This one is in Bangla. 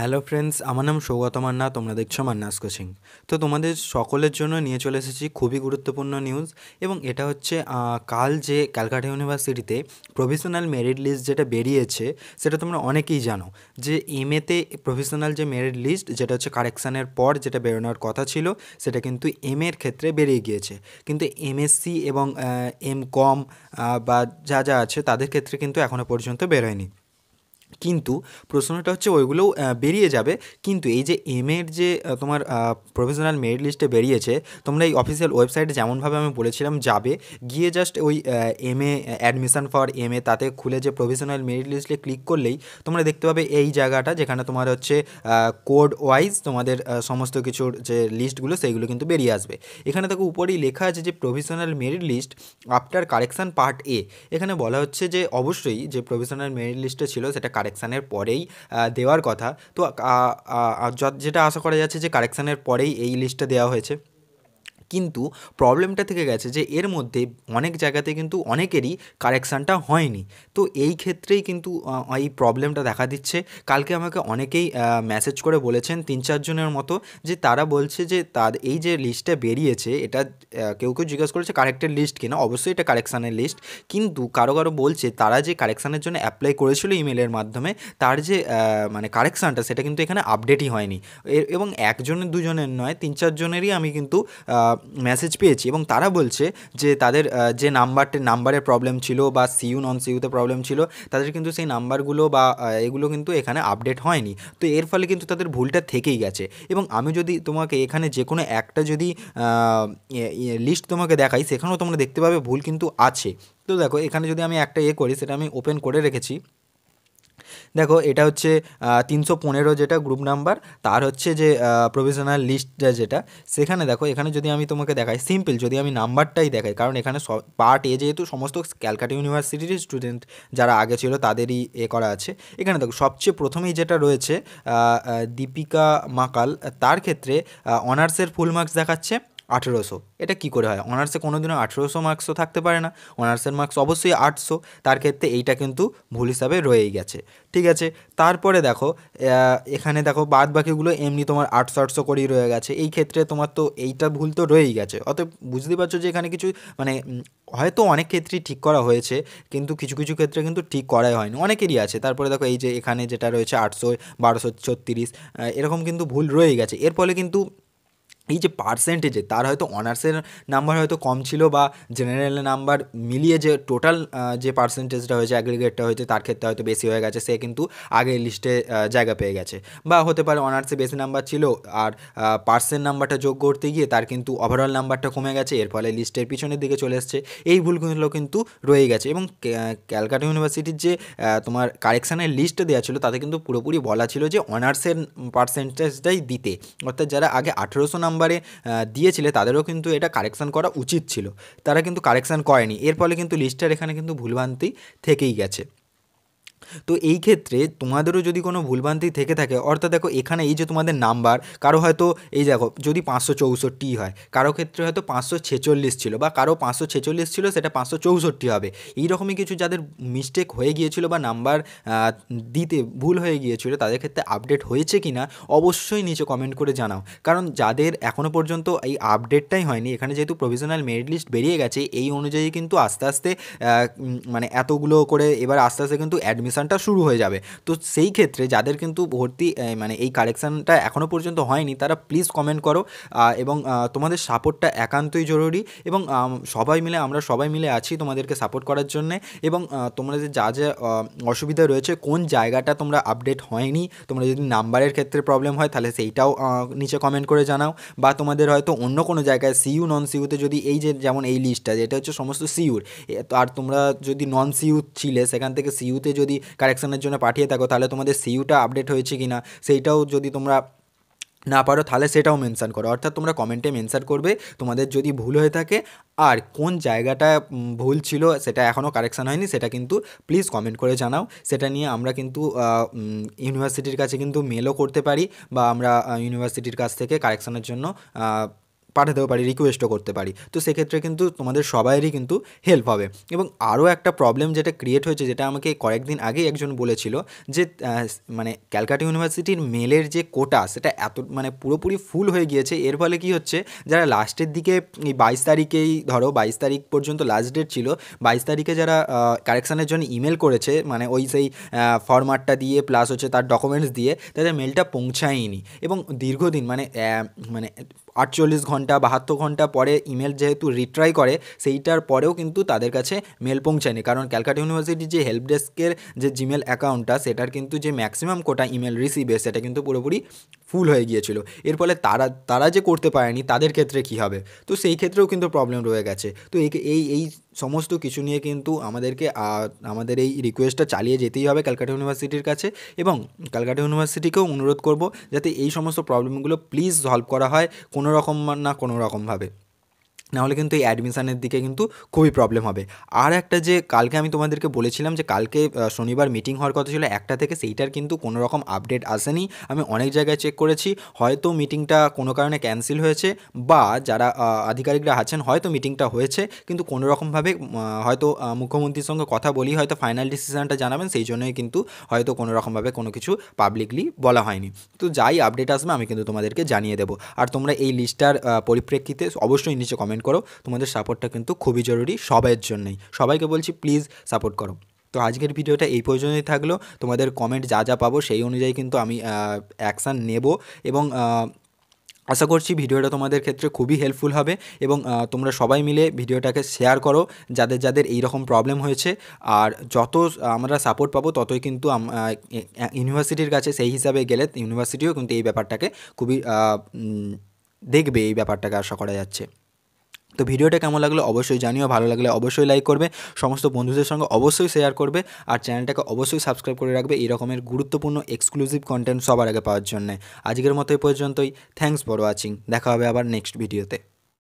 হ্যালো ফ্রেন্ডস আমার নাম সৌগত মান্না তোমরা দেখছো মান্নাস কোচিং তো তোমাদের সকলের জন্য নিয়ে চলে এসেছি খুবই গুরুত্বপূর্ণ নিউজ এবং এটা হচ্ছে কাল যে ক্যালকাটা ইউনিভার্সিটিতে প্রভিশনাল মেরিট লিস্ট যেটা বেরিয়েছে সেটা তোমরা অনেকেই জানো যে এম এতে প্রভিশনাল যে মেরিট লিস্ট যেটা হচ্ছে কারেকশানের পর যেটা বেরোনোর কথা ছিল সেটা কিন্তু এম এর ক্ষেত্রে বেরিয়ে গিয়েছে কিন্তু এমএসসি এবং এম কম বা যা যা আছে তাদের ক্ষেত্রে কিন্তু এখনও পর্যন্ত বেরোয়নি কিন্তু প্রশ্নটা হচ্ছে ওইগুলোও বেরিয়ে যাবে কিন্তু এই যে এম এর যে তোমার প্রফেশনাল মেরিট লিস্টে বেরিয়েছে তোমরা এই অফিসিয়াল ওয়েবসাইটে যেমনভাবে আমি বলেছিলাম যাবে গিয়ে জাস্ট ওই M A admission for M A তাতে খুলে যে প্রফেশনাল মেরিট লিস্টে ক্লিক করলেই তোমরা দেখতে পাবে এই জায়গাটা যেখানে তোমার হচ্ছে কোড ওয়াইজ তোমাদের সমস্ত কিছুর যে লিস্টগুলো সেইগুলো কিন্তু বেরিয়ে আসবে এখানে দেখো উপরেই লেখা আছে যে professional merit list after correction part A এখানে বলা হচ্ছে যে অবশ্যই যে প্রফেশনাল মেরিট লিস্টে ছিল সেটা কারেকশানের পরেই দেওয়ার কথা তো যেটা আশা করা যাচ্ছে যে কারেকশানের পরেই এই লিস্টটা দেওয়া হয়েছে কিন্তু প্রবলেমটা থেকে গেছে যে এর মধ্যে অনেক জায়গাতে কিন্তু অনেকেরই কারেকশানটা হয়নি তো এই ক্ষেত্রেই কিন্তু এই প্রবলেমটা দেখা দিচ্ছে কালকে আমাকে অনেকেই মেসেজ করে বলেছেন তিন চারজনের মতো যে তারা বলছে যে তার এই যে লিস্টটা বেরিয়েছে এটা কেউ কেউ জিজ্ঞেস করেছে কারেক্টের লিস্ট কিনা অবশ্যই এটা কারেকশানের লিস্ট কিন্তু কারো কারো বলছে তারা যে কারেকশানের জন্য অ্যাপ্লাই করেছিল ইমেলের মাধ্যমে তার যে মানে কারেকশানটা সেটা কিন্তু এখানে আপডেটই হয়নি এবং একজনের দুজনের নয় তিন চারজনেরই আমি কিন্তু মেসেজ পেয়েছি এবং তারা বলছে যে তাদের যে নাম্বারটে নাম্বারের প্রবলেম ছিল বা সিইউ নন সিইউতে প্রবলেম ছিল তাদের কিন্তু সেই নাম্বারগুলো বা এগুলো কিন্তু এখানে আপডেট হয়নি তো এর ফলে কিন্তু তাদের ভুলটা থেকেই গেছে এবং আমি যদি তোমাকে এখানে যে কোনো একটা যদি লিস্ট তোমাকে দেখাই সেখানেও তোমরা দেখতে পাবে ভুল কিন্তু আছে তো দেখো এখানে যদি আমি একটা এ করি সেটা আমি ওপেন করে রেখেছি দেখো এটা হচ্ছে তিনশো পনেরো যেটা গ্রুপ নাম্বার তার হচ্ছে যে প্রভিশনাল লিস্টটা যেটা সেখানে দেখো এখানে যদি আমি তোমাকে দেখাই সিম্পল যদি আমি নাম্বারটাই দেখাই কারণ এখানে পার্ট এ যেহেতু সমস্ত ক্যালকাটা ইউনিভার্সিটির স্টুডেন্ট যারা আগে ছিল তাদেরই এ করা আছে এখানে দেখো সবচেয়ে প্রথমেই যেটা রয়েছে দীপিকা মাকাল তার ক্ষেত্রে অনার্সের ফুল মার্কস দেখাচ্ছে আঠেরোশো এটা কি করে হয় অনার্সে কোনো দিনও আঠেরোশো মার্কসও থাকতে পারে না অনার্সের মার্কস অবশ্যই আটশো তার ক্ষেত্রে এইটা কিন্তু ভুল হিসাবে রয়েই গেছে ঠিক আছে তারপরে দেখো এখানে দেখো বাদ বাকিগুলো এমনি তোমার আটশো আটশো করেই রয়ে গেছে এই ক্ষেত্রে তোমার তো এইটা ভুল তো রয়েই গেছে অতএব বুঝতে পারছো যে এখানে কিছু মানে হয়তো অনেক ক্ষেত্রেই ঠিক করা হয়েছে কিন্তু কিছু কিছু ক্ষেত্রে কিন্তু ঠিক করাই হয়নি অনেকেরই আছে তারপরে দেখো এই যে এখানে যেটা রয়েছে আটশো বারোশো ছত্রিশ এরকম কিন্তু ভুল রয়েই গেছে এর ফলে কিন্তু এই যে পার্সেন্টেজে তার হয়তো অনার্সের নাম্বার হয়তো কম ছিল বা জেনারেল নাম্বার মিলিয়ে যে টোটাল যে পার্সেন্টেজটা হয়েছে অ্যাগ্রিগেটটা হয়েছে তার ক্ষেত্রে হয়তো বেশি হয়ে গেছে সে কিন্তু আগে লিস্টে জায়গা পেয়ে গেছে বা হতে পারে অনার্সে বেশি নাম্বার ছিল আর পার্সেন্ট নাম্বারটা যোগ করতে গিয়ে তার কিন্তু ওভারঅল নাম্বারটা কমে গেছে এর ফলে লিস্টের পিছনের দিকে চলে এসছে এই ভুলগুলো কিন্তু রয়ে গেছে এবং ক্যালকাটা ইউনিভার্সিটির যে তোমার কারেকশানের লিস্ট দেওয়া ছিল তাতে কিন্তু পুরোপুরি বলা ছিল যে অনার্সের পার্সেন্টেজটাই দিতে অর্থাৎ যারা আগে আঠেরোশো নাম্বার নম্বরে দিয়েছিলে তাদেরও কিন্তু এটা কারেকশান করা উচিত ছিল তারা কিন্তু কারেকশান করেনি এর ফলে কিন্তু লিস্টের এখানে কিন্তু ভুলভ্রান্তি থেকেই গেছে তো এই ক্ষেত্রে তোমাদেরও যদি কোনো ভুলভ্রান্তি থেকে থাকে অর্থাৎ দেখো এখানে এই যে তোমাদের নাম্বার কারো হয়তো এই দেখো যদি পাঁচশো চৌষট্টি হয় কারো ক্ষেত্রে হয়তো পাঁচশো ছেচল্লিশ ছিল বা কারো পাঁচশো ছেচল্লিশ ছিল সেটা পাঁচশো চৌষট্টি হবে এইরকমই কিছু যাদের মিস্টেক হয়ে গিয়েছিল বা নাম্বার দিতে ভুল হয়ে গিয়েছিল তাদের ক্ষেত্রে আপডেট হয়েছে কি না অবশ্যই নিচে কমেন্ট করে জানাও কারণ যাদের এখনও পর্যন্ত এই আপডেটটাই হয়নি এখানে যেহেতু প্রভিশনাল মেরিট লিস্ট বেরিয়ে গেছে এই অনুযায়ী কিন্তু আস্তে আস্তে মানে এতগুলো করে এবার আস্তে আস্তে কিন্তু অ্যাডমিশন কারেকশানটা শুরু হয়ে যাবে তো সেই ক্ষেত্রে যাদের কিন্তু ভর্তি মানে এই কারেকশানটা এখনও পর্যন্ত হয়নি তারা প্লিজ কমেন্ট করো এবং তোমাদের সাপোর্টটা একান্তই জরুরি এবং সবাই মিলে আমরা সবাই মিলে আছি তোমাদেরকে সাপোর্ট করার জন্যে এবং তোমাদের যা যা অসুবিধা রয়েছে কোন জায়গাটা তোমরা আপডেট হয়নি তোমরা যদি নাম্বারের ক্ষেত্রে প্রবলেম হয় তাহলে সেইটাও নিচে কমেন্ট করে জানাও বা তোমাদের হয়তো অন্য কোনো জায়গায় সিইউ নন সিইউতে যদি এই যে যেমন এই লিস্টটা যেটা হচ্ছে সমস্ত সিইউর আর তোমরা যদি নন সিইউ ছিলে সেখান থেকে সিইউতে যদি কারেকশানের জন্য পাঠিয়ে থাকো তাহলে তোমাদের সিইউটা আপডেট হয়েছে কি না সেইটাও যদি তোমরা না পারো তাহলে সেটাও মেনশান করো অর্থাৎ তোমরা কমেন্টে মেনশান করবে তোমাদের যদি ভুল হয়ে থাকে আর কোন জায়গাটা ভুল ছিল সেটা এখনও কারেকশান হয়নি সেটা কিন্তু প্লিজ কমেন্ট করে জানাও সেটা নিয়ে আমরা কিন্তু ইউনিভার্সিটির কাছে কিন্তু মেলও করতে পারি বা আমরা ইউনিভার্সিটির কাছ থেকে কারেকশানের জন্য পাঠাতেও পারি রিকোয়েস্টও করতে পারি তো সেক্ষেত্রে কিন্তু তোমাদের সবাইয়েরই কিন্তু হেল্প হবে এবং আরও একটা প্রবলেম যেটা ক্রিয়েট হয়েছে যেটা আমাকে কয়েকদিন আগেই একজন বলেছিল যে মানে ক্যালকাটা ইউনিভার্সিটির মেলের যে কোটা সেটা এত মানে পুরোপুরি ফুল হয়ে গিয়েছে এর ফলে কি হচ্ছে যারা লাস্টের দিকে এই বাইশ তারিখেই ধরো বাইশ তারিখ পর্যন্ত লাস্ট ডেট ছিল বাইশ তারিখে যারা কারেকশানের জন্য ইমেল করেছে মানে ওই সেই ফরম্যাটটা দিয়ে প্লাস হচ্ছে তার ডকুমেন্টস দিয়ে তাদের মেলটা পৌঁছায়নি এবং দীর্ঘদিন মানে মানে আটচল্লিশ ঘন্টা বাহাত্তর ঘন্টা পরে ইমেল যেহেতু রিট্রাই করে সেইটার পরেও কিন্তু তাদের কাছে মেল পৌঁছায়নি কারণ ক্যালকাটা ইউনিভার্সিটির যে হেল্প ডেস্কের যে জিমেল অ্যাকাউন্টটা সেটার কিন্তু যে ম্যাক্সিমাম কোটা ইমেল রিসিভে সেটা কিন্তু পুরোপুরি ফুল হয়ে গিয়েছিল এর ফলে তারা তারা যে করতে পারেনি তাদের ক্ষেত্রে কি হবে তো সেই ক্ষেত্রেও কিন্তু প্রবলেম রয়ে গেছে তো এই এই সমস্ত কিছু নিয়ে কিন্তু আমাদেরকে আমাদের এই রিকোয়েস্টটা চালিয়ে যেতেই হবে ক্যালকাটা ইউনিভার্সিটির কাছে এবং ক্যালকাটা ইউনিভার্সিটিকেও অনুরোধ করব যাতে এই সমস্ত প্রবলেমগুলো প্লিজ সলভ করা হয় কোনো রকম না কোনো রকমভাবে নাহলে কিন্তু এই অ্যাডমিশানের দিকে কিন্তু খুবই প্রবলেম হবে আর একটা যে কালকে আমি তোমাদেরকে বলেছিলাম যে কালকে শনিবার মিটিং হওয়ার কথা ছিল একটা থেকে সেইটার কিন্তু কোনো রকম আপডেট আসেনি আমি অনেক জায়গায় চেক করেছি হয়তো মিটিংটা কোনো কারণে ক্যান্সেল হয়েছে বা যারা আধিকারিকরা আছেন হয়তো মিটিংটা হয়েছে কিন্তু কোনো রকমভাবে হয়তো মুখ্যমন্ত্রীর সঙ্গে কথা বলি হয়তো ফাইনাল ডিসিশানটা জানাবেন সেই জন্যই কিন্তু হয়তো কোনো রকমভাবে কোনো কিছু পাবলিকলি বলা হয়নি তো যাই আপডেট আসবে আমি কিন্তু তোমাদেরকে জানিয়ে দেবো আর তোমরা এই লিস্টটার পরিপ্রেক্ষিতে অবশ্যই নিচে কমেন্ট কমেন্ট করো তোমাদের সাপোর্টটা কিন্তু খুবই জরুরি সবাইয়ের জন্যই সবাইকে বলছি প্লিজ সাপোর্ট করো তো আজকের ভিডিওটা এই পর্যন্তই থাকলো তোমাদের কমেন্ট যা যা পাবো সেই অনুযায়ী কিন্তু আমি অ্যাকশান নেব এবং আশা করছি ভিডিওটা তোমাদের ক্ষেত্রে খুবই হেল্পফুল হবে এবং তোমরা সবাই মিলে ভিডিওটাকে শেয়ার করো যাদের যাদের এই রকম প্রবলেম হয়েছে আর যত আমরা সাপোর্ট পাবো ততই কিন্তু ইউনিভার্সিটির কাছে সেই হিসাবে গেলে ইউনিভার্সিটিও কিন্তু এই ব্যাপারটাকে খুবই দেখবে এই ব্যাপারটাকে আশা করা যাচ্ছে তো ভিডিওটা কেমন লাগলো অবশ্যই জানিও ভালো লাগলে অবশ্যই লাইক করবে সমস্ত বন্ধুদের সঙ্গে অবশ্যই শেয়ার করবে আর চ্যানেলটাকে অবশ্যই সাবস্ক্রাইব করে রাখবে এরকমের গুরুত্বপূর্ণ এক্সক্লুসিভ কন্টেন্ট সবার আগে পাওয়ার জন্য আজকের মতো এই পর্যন্তই থ্যাংকস ফর ওয়াচিং দেখা হবে আবার নেক্সট ভিডিওতে